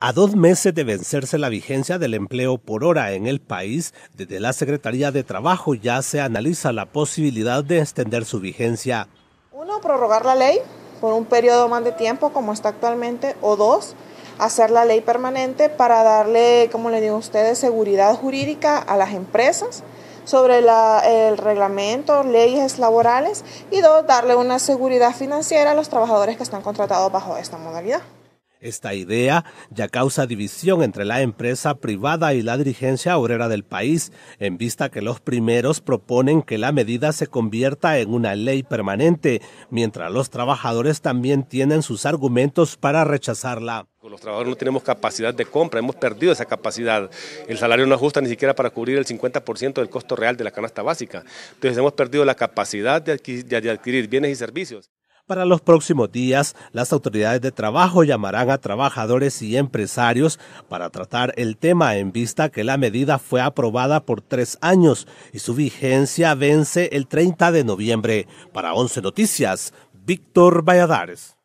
A dos meses de vencerse la vigencia del empleo por hora en el país, desde la Secretaría de Trabajo ya se analiza la posibilidad de extender su vigencia. Uno, prorrogar la ley por un periodo más de tiempo como está actualmente, o dos, hacer la ley permanente para darle, como le digo a ustedes, seguridad jurídica a las empresas sobre el reglamento, leyes laborales y dos, darle una seguridad financiera a los trabajadores que están contratados bajo esta modalidad. Esta idea ya causa división entre la empresa privada y la dirigencia obrera del país, en vista que los primeros proponen que la medida se convierta en una ley permanente, mientras los trabajadores también tienen sus argumentos para rechazarla. Los trabajadores no tenemos capacidad de compra, hemos perdido esa capacidad. El salario no ajusta ni siquiera para cubrir el 50% del costo real de la canasta básica. Entonces hemos perdido la capacidad de adquirir bienes y servicios. Para los próximos días, las autoridades de trabajo llamarán a trabajadores y empresarios para tratar el tema en vista que la medida fue aprobada por tres años y su vigencia vence el 30 de noviembre. Para 11 Noticias, Víctor Valladares.